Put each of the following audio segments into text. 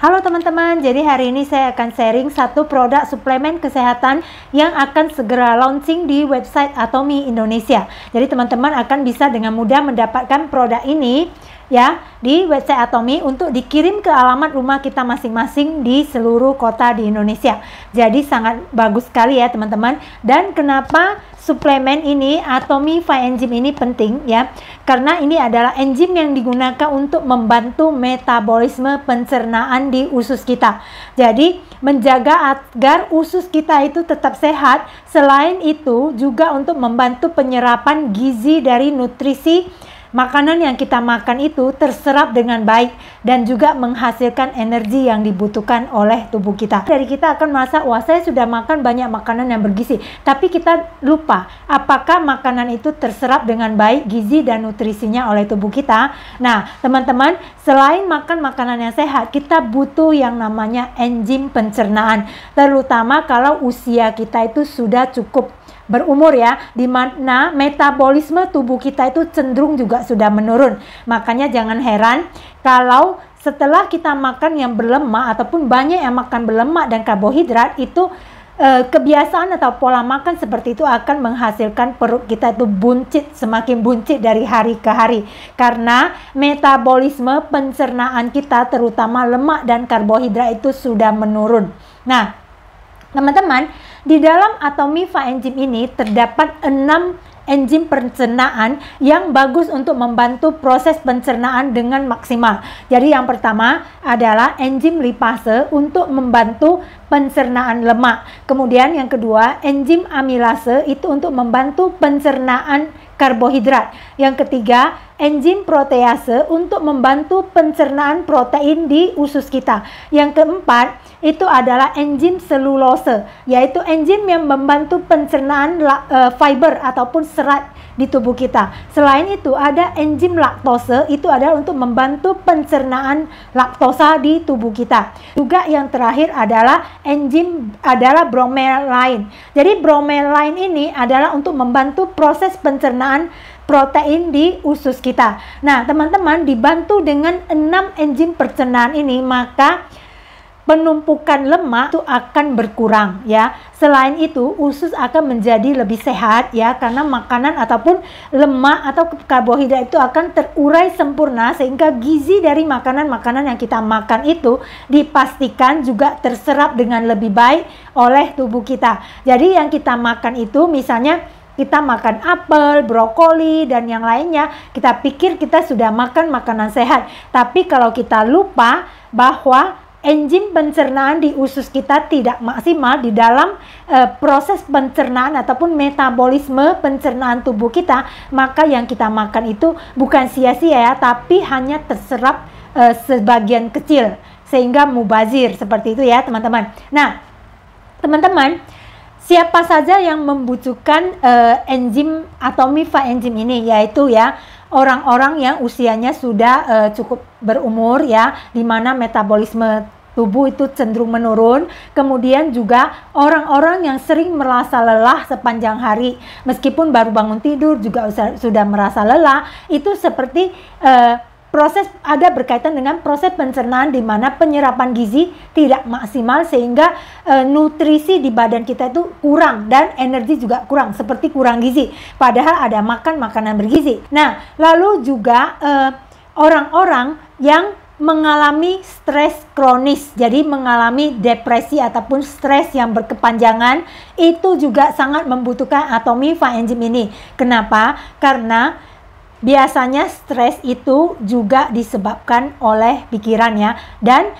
Halo teman-teman, jadi hari ini saya akan sharing satu produk suplemen kesehatan yang akan segera launching di website Atomi Indonesia. Jadi teman-teman akan bisa dengan mudah mendapatkan produk ini ya di website Atomi untuk dikirim ke alamat rumah kita masing-masing di seluruh kota di Indonesia. Jadi sangat bagus sekali ya teman-teman. Dan kenapa suplemen ini atau MIFA enzim ini penting ya karena ini adalah enzim yang digunakan untuk membantu metabolisme pencernaan di usus kita jadi menjaga agar usus kita itu tetap sehat selain itu juga untuk membantu penyerapan gizi dari nutrisi makanan yang kita makan itu terserap dengan baik dan juga menghasilkan energi yang dibutuhkan oleh tubuh kita. Dari kita akan merasa, wah saya sudah makan banyak makanan yang bergizi, tapi kita lupa apakah makanan itu terserap dengan baik gizi dan nutrisinya oleh tubuh kita. Nah, teman-teman, selain makan makanan yang sehat, kita butuh yang namanya enzim pencernaan, terutama kalau usia kita itu sudah cukup berumur ya, di mana metabolisme tubuh kita itu cenderung juga sudah menurun. Makanya jangan heran kalau setelah kita makan yang berlemak ataupun banyak yang makan berlemak dan karbohidrat itu eh, kebiasaan atau pola makan seperti itu akan menghasilkan perut kita itu buncit, semakin buncit dari hari ke hari. Karena metabolisme pencernaan kita terutama lemak dan karbohidrat itu sudah menurun. Nah, teman-teman, di dalam atomifa enzim ini terdapat enam enzim pencernaan yang bagus untuk membantu proses pencernaan dengan maksimal. Jadi yang pertama adalah enzim lipase untuk membantu pencernaan lemak. Kemudian yang kedua, enzim amilase itu untuk membantu pencernaan karbohidrat. Yang ketiga, enzim protease untuk membantu pencernaan protein di usus kita. Yang keempat, itu adalah enzim selulose, yaitu enzim yang membantu pencernaan eh, fiber ataupun serat di tubuh kita. Selain itu ada enzim laktose, itu adalah untuk membantu pencernaan laktosa di tubuh kita. Juga yang terakhir adalah enzim adalah bromelain. Jadi bromelain ini adalah untuk membantu proses pencernaan protein di usus kita. Nah, teman-teman dibantu dengan enam enzim pencernaan ini, maka penumpukan lemak itu akan berkurang ya. Selain itu, usus akan menjadi lebih sehat ya karena makanan ataupun lemak atau karbohidrat itu akan terurai sempurna sehingga gizi dari makanan-makanan yang kita makan itu dipastikan juga terserap dengan lebih baik oleh tubuh kita. Jadi yang kita makan itu misalnya kita makan apel, brokoli, dan yang lainnya, kita pikir kita sudah makan makanan sehat. Tapi kalau kita lupa bahwa enzim pencernaan di usus kita tidak maksimal di dalam e, proses pencernaan ataupun metabolisme pencernaan tubuh kita, maka yang kita makan itu bukan sia-sia ya, tapi hanya terserap e, sebagian kecil sehingga mubazir seperti itu ya, teman-teman. Nah, teman-teman siapa saja yang membutuhkan uh, enzim atau MIFA enzim ini yaitu ya orang-orang yang usianya sudah uh, cukup berumur ya di mana metabolisme tubuh itu cenderung menurun. Kemudian juga orang-orang yang sering merasa lelah sepanjang hari, meskipun baru bangun tidur juga sudah merasa lelah, itu seperti uh, proses ada berkaitan dengan proses pencernaan di mana penyerapan gizi tidak maksimal sehingga e, nutrisi di badan kita itu kurang dan energi juga kurang seperti kurang gizi padahal ada makan makanan bergizi. Nah, lalu juga eh, orang-orang e, yang mengalami stres kronis, jadi mengalami depresi ataupun stres yang berkepanjangan itu juga sangat membutuhkan atomi enzim ini. Kenapa? Karena biasanya stres itu juga disebabkan oleh pikiran ya dan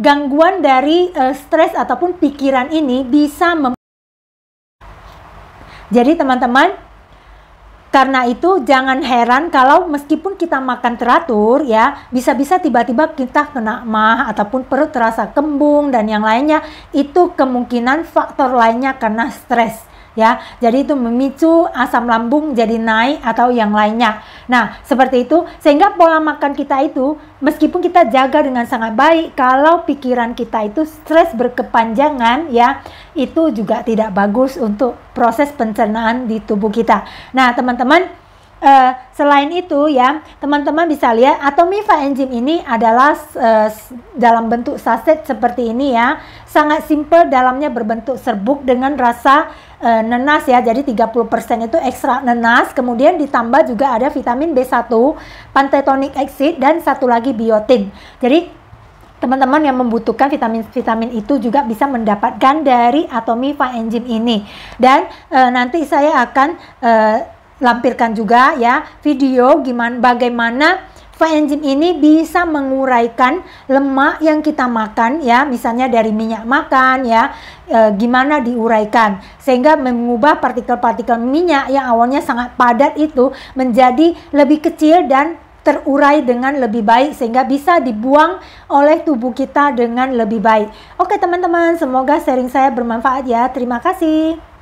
gangguan dari uh, stres ataupun pikiran ini bisa mem Jadi teman-teman karena itu jangan heran kalau meskipun kita makan teratur ya bisa-bisa tiba-tiba kita kena mah ataupun perut terasa kembung dan yang lainnya itu kemungkinan faktor lainnya karena stres ya. Jadi itu memicu asam lambung jadi naik atau yang lainnya. Nah, seperti itu sehingga pola makan kita itu meskipun kita jaga dengan sangat baik kalau pikiran kita itu stres berkepanjangan ya, itu juga tidak bagus untuk proses pencernaan di tubuh kita. Nah, teman-teman uh, selain itu ya teman-teman bisa lihat atomiva enzim ini adalah uh, dalam bentuk saset seperti ini ya sangat simpel dalamnya berbentuk serbuk dengan rasa uh, eh, nenas ya jadi 30% itu ekstrak nenas kemudian ditambah juga ada vitamin B1 pantetonic acid dan satu lagi biotin jadi teman-teman yang membutuhkan vitamin-vitamin itu juga bisa mendapatkan dari atomiva enzim ini dan nanti saya akan lampirkan juga ya video gimana bagaimana Coenzim ini bisa menguraikan lemak yang kita makan ya, misalnya dari minyak makan ya, e, gimana diuraikan sehingga mengubah partikel-partikel minyak yang awalnya sangat padat itu menjadi lebih kecil dan terurai dengan lebih baik sehingga bisa dibuang oleh tubuh kita dengan lebih baik. Oke teman-teman, semoga sharing saya bermanfaat ya. Terima kasih.